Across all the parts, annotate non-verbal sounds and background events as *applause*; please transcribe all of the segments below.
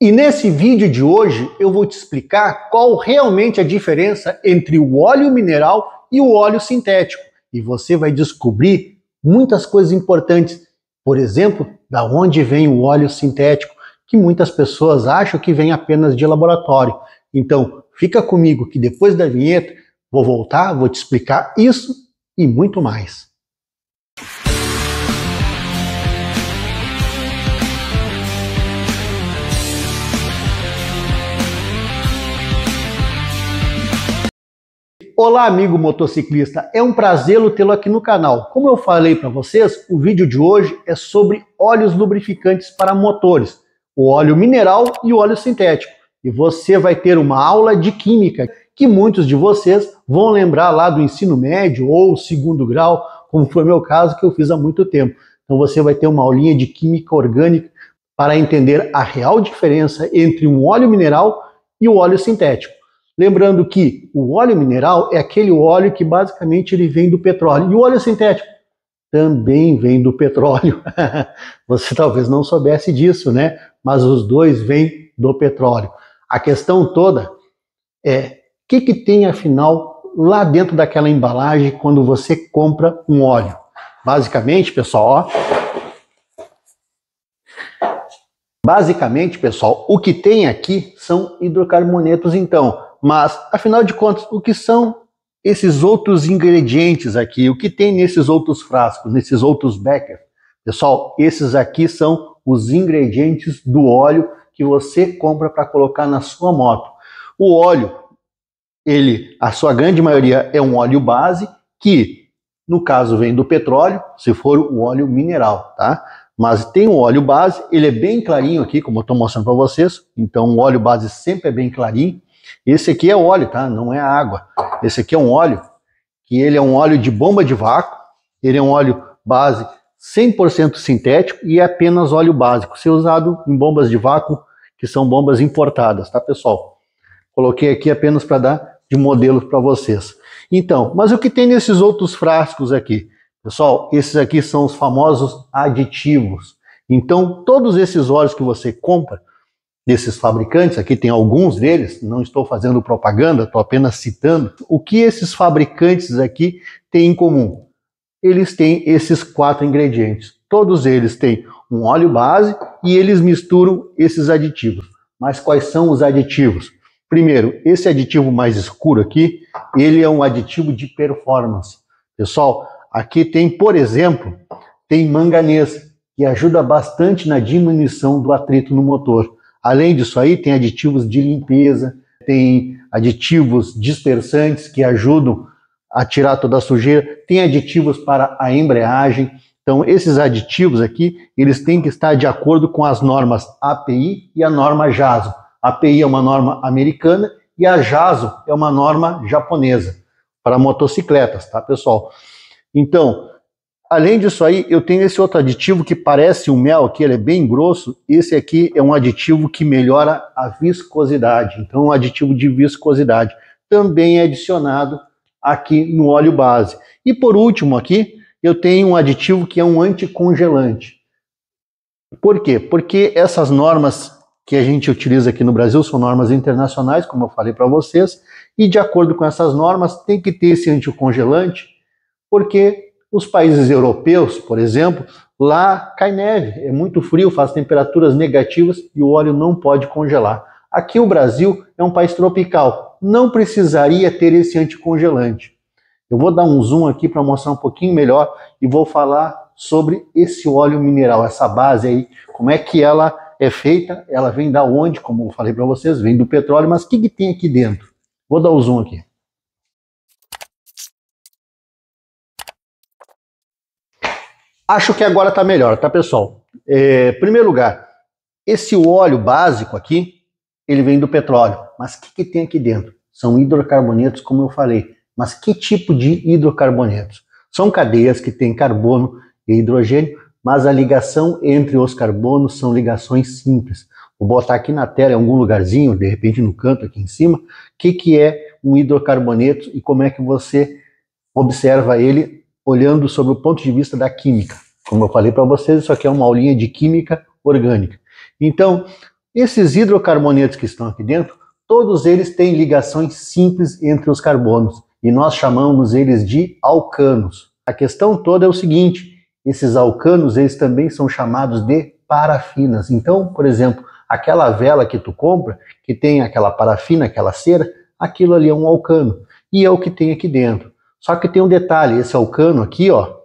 E nesse vídeo de hoje eu vou te explicar qual realmente a diferença entre o óleo mineral e o óleo sintético. E você vai descobrir muitas coisas importantes. Por exemplo, da onde vem o óleo sintético, que muitas pessoas acham que vem apenas de laboratório. Então, fica comigo que depois da vinheta vou voltar, vou te explicar isso e muito mais. Olá, amigo motociclista, é um prazer tê-lo aqui no canal. Como eu falei para vocês, o vídeo de hoje é sobre óleos lubrificantes para motores, o óleo mineral e o óleo sintético. E você vai ter uma aula de química que muitos de vocês vão lembrar lá do ensino médio ou segundo grau, como foi meu caso, que eu fiz há muito tempo. Então você vai ter uma aulinha de química orgânica para entender a real diferença entre um óleo mineral e o óleo sintético. Lembrando que o óleo mineral é aquele óleo que basicamente ele vem do petróleo. E o óleo sintético também vem do petróleo. *laughs* Você talvez não soubesse disso, né? Mas os dois vêm do petróleo. A questão toda é o que, que tem afinal lá dentro daquela embalagem quando você compra um óleo. Basicamente, pessoal, ó, basicamente, pessoal, o que tem aqui são hidrocarbonetos. Então, mas afinal de contas, o que são esses outros ingredientes aqui? O que tem nesses outros frascos, nesses outros beckers? Pessoal, esses aqui são os ingredientes do óleo que você compra para colocar na sua moto. O óleo, ele, a sua grande maioria é um óleo base que, no caso, vem do petróleo, se for um óleo mineral, tá? Mas tem um óleo base, ele é bem clarinho aqui, como eu estou mostrando para vocês. Então, o óleo base sempre é bem clarinho. Esse aqui é óleo, tá? Não é água. Esse aqui é um óleo, que ele é um óleo de bomba de vácuo, ele é um óleo base 100% sintético e é apenas óleo básico, ser usado em bombas de vácuo, que são bombas importadas, tá, pessoal? Coloquei aqui apenas para dar de modelo para vocês. Então, mas o que tem nesses outros frascos aqui? Pessoal, esses aqui são os famosos aditivos. Então, todos esses óleos que você compra, desses fabricantes, aqui tem alguns deles, não estou fazendo propaganda, estou apenas citando, o que esses fabricantes aqui têm em comum? Eles têm esses quatro ingredientes. Todos eles têm um óleo base e eles misturam esses aditivos. Mas quais são os aditivos? Primeiro, esse aditivo mais escuro aqui, ele é um aditivo de performance. Pessoal, aqui tem, por exemplo, tem manganês, que ajuda bastante na diminuição do atrito no motor. Além disso aí, tem aditivos de limpeza, tem aditivos dispersantes que ajudam a tirar toda a sujeira, tem aditivos para a embreagem. Então, esses aditivos aqui, eles têm que estar de acordo com as normas API e a norma JASO. A API é uma norma americana e a JASO é uma norma japonesa para motocicletas, tá, pessoal? Então, Além disso aí, eu tenho esse outro aditivo que parece o um mel aqui, ele é bem grosso. Esse aqui é um aditivo que melhora a viscosidade. Então, um aditivo de viscosidade. Também é adicionado aqui no óleo base. E por último aqui, eu tenho um aditivo que é um anticongelante. Por quê? Porque essas normas que a gente utiliza aqui no Brasil são normas internacionais, como eu falei para vocês, e de acordo com essas normas tem que ter esse anticongelante, porque os países europeus, por exemplo, lá cai neve, é muito frio, faz temperaturas negativas e o óleo não pode congelar. Aqui o Brasil é um país tropical, não precisaria ter esse anticongelante. Eu vou dar um zoom aqui para mostrar um pouquinho melhor e vou falar sobre esse óleo mineral, essa base aí, como é que ela é feita, ela vem da onde, como eu falei para vocês, vem do petróleo, mas o que, que tem aqui dentro? Vou dar o um zoom aqui. Acho que agora está melhor, tá, pessoal? É, primeiro lugar, esse óleo básico aqui, ele vem do petróleo. Mas o que, que tem aqui dentro? São hidrocarbonetos, como eu falei. Mas que tipo de hidrocarbonetos? São cadeias que têm carbono e hidrogênio, mas a ligação entre os carbonos são ligações simples. Vou botar aqui na tela, em algum lugarzinho, de repente no canto aqui em cima, o que, que é um hidrocarboneto e como é que você observa ele olhando sobre o ponto de vista da química. Como eu falei para vocês, isso aqui é uma aulinha de química orgânica. Então, esses hidrocarbonetos que estão aqui dentro, todos eles têm ligações simples entre os carbonos e nós chamamos eles de alcanos. A questão toda é o seguinte, esses alcanos, eles também são chamados de parafinas. Então, por exemplo, aquela vela que tu compra, que tem aquela parafina, aquela cera, aquilo ali é um alcano. E é o que tem aqui dentro. Só que tem um detalhe, esse alcano aqui, ó,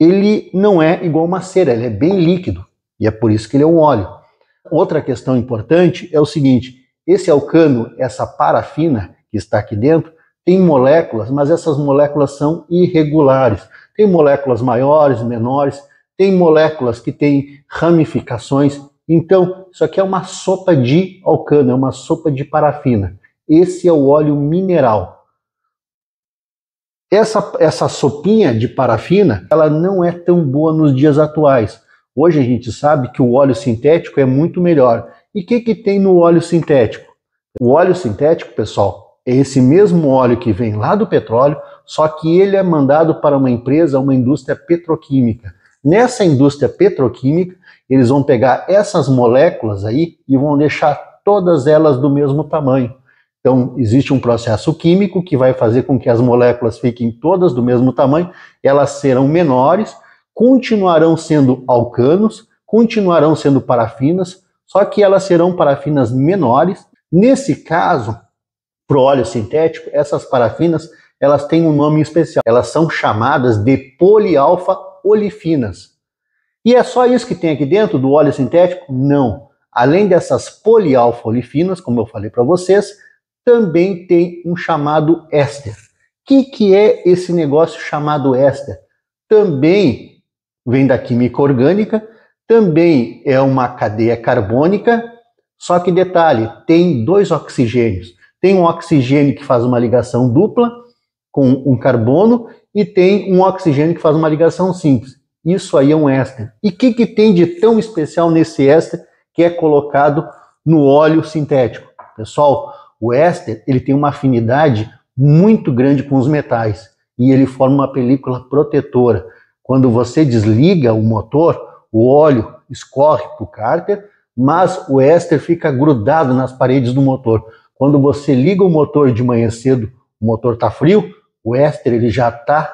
ele não é igual uma cera, ele é bem líquido, e é por isso que ele é um óleo. Outra questão importante é o seguinte, esse alcano, essa parafina que está aqui dentro, tem moléculas, mas essas moléculas são irregulares. Tem moléculas maiores, menores, tem moléculas que têm ramificações. Então, isso aqui é uma sopa de alcano, é uma sopa de parafina. Esse é o óleo mineral. Essa, essa sopinha de parafina, ela não é tão boa nos dias atuais. Hoje a gente sabe que o óleo sintético é muito melhor. E o que, que tem no óleo sintético? O óleo sintético, pessoal, é esse mesmo óleo que vem lá do petróleo, só que ele é mandado para uma empresa, uma indústria petroquímica. Nessa indústria petroquímica, eles vão pegar essas moléculas aí e vão deixar todas elas do mesmo tamanho. Então, existe um processo químico que vai fazer com que as moléculas fiquem todas do mesmo tamanho, elas serão menores, continuarão sendo alcanos, continuarão sendo parafinas, só que elas serão parafinas menores. Nesse caso, para o óleo sintético, essas parafinas elas têm um nome especial. Elas são chamadas de polialfa olifinas. E é só isso que tem aqui dentro do óleo sintético? Não. Além dessas polialfa olifinas, como eu falei para vocês, também tem um chamado éster. O que, que é esse negócio chamado éster? Também vem da química orgânica, também é uma cadeia carbônica, só que detalhe, tem dois oxigênios. Tem um oxigênio que faz uma ligação dupla com um carbono e tem um oxigênio que faz uma ligação simples. Isso aí é um éster. E o que, que tem de tão especial nesse éster que é colocado no óleo sintético? Pessoal, o éster ele tem uma afinidade muito grande com os metais e ele forma uma película protetora. Quando você desliga o motor, o óleo escorre para o cárter, mas o éster fica grudado nas paredes do motor. Quando você liga o motor de manhã cedo, o motor está frio, o éster ele já está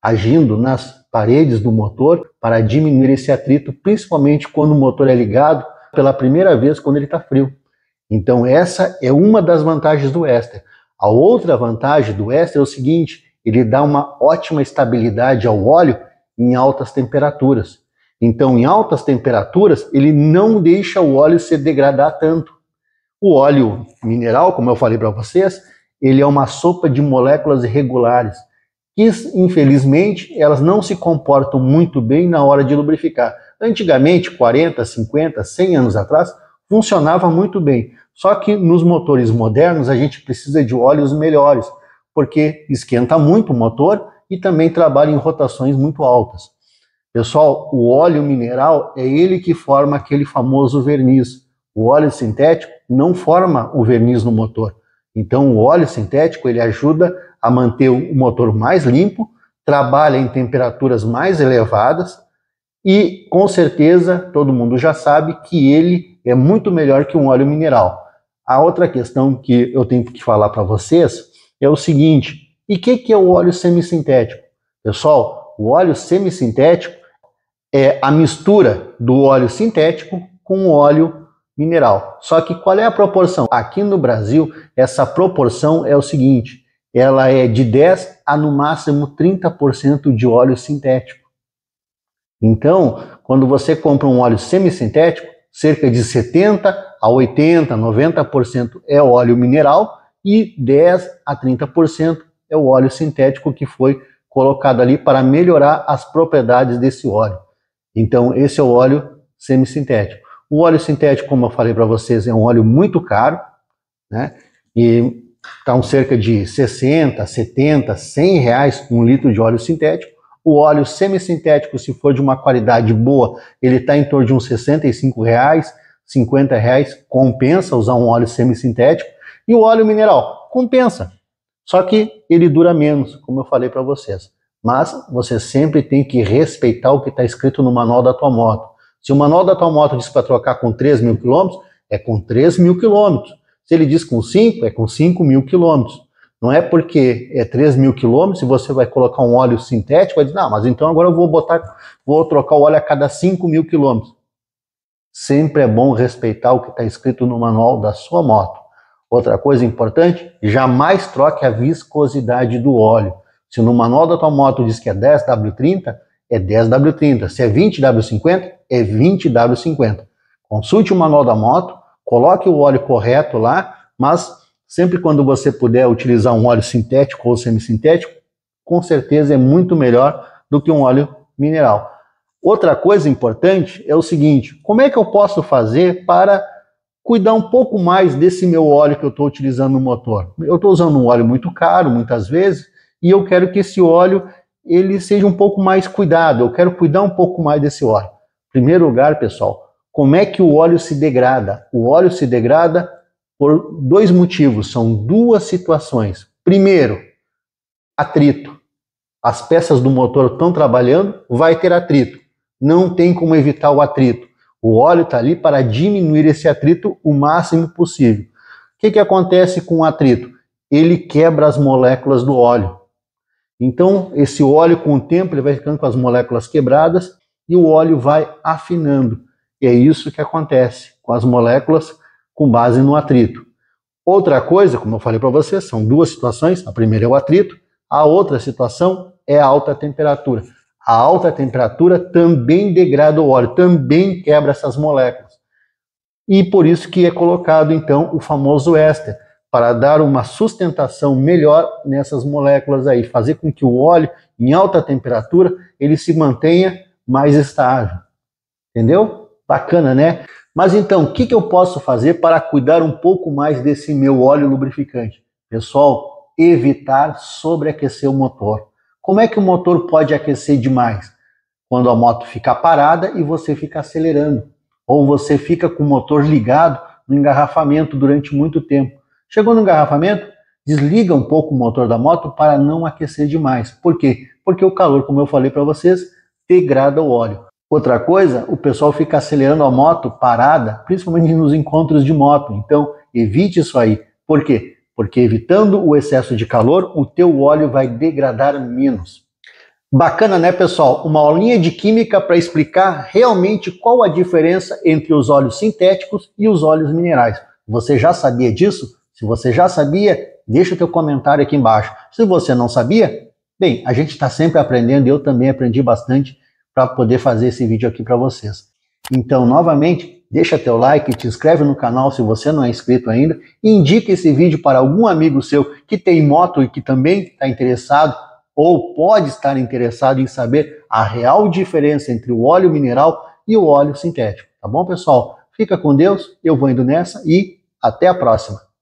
agindo nas paredes do motor para diminuir esse atrito, principalmente quando o motor é ligado pela primeira vez quando ele está frio. Então, essa é uma das vantagens do Ester. A outra vantagem do Ester é o seguinte: ele dá uma ótima estabilidade ao óleo em altas temperaturas. Então, em altas temperaturas, ele não deixa o óleo se degradar tanto. O óleo mineral, como eu falei para vocês, ele é uma sopa de moléculas irregulares, que infelizmente elas não se comportam muito bem na hora de lubrificar. Antigamente, 40, 50, 100 anos atrás, funcionava muito bem. Só que nos motores modernos a gente precisa de óleos melhores, porque esquenta muito o motor e também trabalha em rotações muito altas. Pessoal, o óleo mineral é ele que forma aquele famoso verniz. O óleo sintético não forma o verniz no motor. Então, o óleo sintético ele ajuda a manter o motor mais limpo, trabalha em temperaturas mais elevadas e com certeza, todo mundo já sabe que ele é muito melhor que um óleo mineral. A outra questão que eu tenho que falar para vocês é o seguinte: e o que, que é o óleo semissintético? Pessoal, o óleo semissintético é a mistura do óleo sintético com o óleo mineral. Só que qual é a proporção? Aqui no Brasil, essa proporção é o seguinte: ela é de 10 a no máximo 30% de óleo sintético. Então, quando você compra um óleo semissintético, cerca de 70 a 80, 90% é óleo mineral e 10 a 30% é o óleo sintético que foi colocado ali para melhorar as propriedades desse óleo. Então, esse é o óleo semissintético. O óleo sintético, como eu falei para vocês, é um óleo muito caro, né? E estão tá cerca de 60, 70, 100 reais um litro de óleo sintético. O óleo semissintético, se for de uma qualidade boa, ele está em torno de uns 65 reais, 50 reais, compensa usar um óleo semissintético. E o óleo mineral, compensa. Só que ele dura menos, como eu falei para vocês. Mas você sempre tem que respeitar o que está escrito no manual da tua moto. Se o manual da tua moto diz para trocar com 3 mil quilômetros, é com 3 mil quilômetros. Se ele diz com 5, é com 5 mil quilômetros. Não é porque é 3 mil quilômetros e você vai colocar um óleo sintético, vai dizer, não, mas então agora eu vou botar, vou trocar o óleo a cada 5 mil quilômetros. Sempre é bom respeitar o que está escrito no manual da sua moto. Outra coisa importante, jamais troque a viscosidade do óleo. Se no manual da tua moto diz que é 10W30, é 10W30. Se é 20W50, é 20W50. Consulte o manual da moto, coloque o óleo correto lá, mas Sempre quando você puder utilizar um óleo sintético ou semissintético, com certeza é muito melhor do que um óleo mineral. Outra coisa importante é o seguinte: como é que eu posso fazer para cuidar um pouco mais desse meu óleo que eu estou utilizando no motor? Eu estou usando um óleo muito caro, muitas vezes, e eu quero que esse óleo ele seja um pouco mais cuidado. Eu quero cuidar um pouco mais desse óleo. Primeiro lugar, pessoal, como é que o óleo se degrada? O óleo se degrada por dois motivos, são duas situações. Primeiro, atrito. As peças do motor estão trabalhando, vai ter atrito. Não tem como evitar o atrito. O óleo está ali para diminuir esse atrito o máximo possível. O que, que acontece com o atrito? Ele quebra as moléculas do óleo. Então, esse óleo, com o tempo, ele vai ficando com as moléculas quebradas e o óleo vai afinando. E é isso que acontece com as moléculas com base no atrito. Outra coisa, como eu falei para você, são duas situações. A primeira é o atrito, a outra situação é a alta temperatura. A alta temperatura também degrada o óleo, também quebra essas moléculas. E por isso que é colocado então o famoso éster, para dar uma sustentação melhor nessas moléculas aí, fazer com que o óleo em alta temperatura ele se mantenha mais estável. Entendeu? Bacana, né? Mas então, o que, que eu posso fazer para cuidar um pouco mais desse meu óleo lubrificante? Pessoal, evitar sobreaquecer o motor. Como é que o motor pode aquecer demais? Quando a moto fica parada e você fica acelerando. Ou você fica com o motor ligado no engarrafamento durante muito tempo. Chegou no engarrafamento, desliga um pouco o motor da moto para não aquecer demais. Por quê? Porque o calor, como eu falei para vocês, degrada o óleo. Outra coisa, o pessoal fica acelerando a moto parada, principalmente nos encontros de moto. Então, evite isso aí. Por quê? Porque evitando o excesso de calor, o teu óleo vai degradar menos. Bacana, né, pessoal? Uma aulinha de química para explicar realmente qual a diferença entre os óleos sintéticos e os óleos minerais. Você já sabia disso? Se você já sabia, deixa o teu comentário aqui embaixo. Se você não sabia, bem, a gente está sempre aprendendo, eu também aprendi bastante para poder fazer esse vídeo aqui para vocês. Então, novamente, deixa teu like, te inscreve no canal se você não é inscrito ainda, indica esse vídeo para algum amigo seu que tem moto e que também está interessado ou pode estar interessado em saber a real diferença entre o óleo mineral e o óleo sintético. Tá bom, pessoal? Fica com Deus, eu vou indo nessa e até a próxima.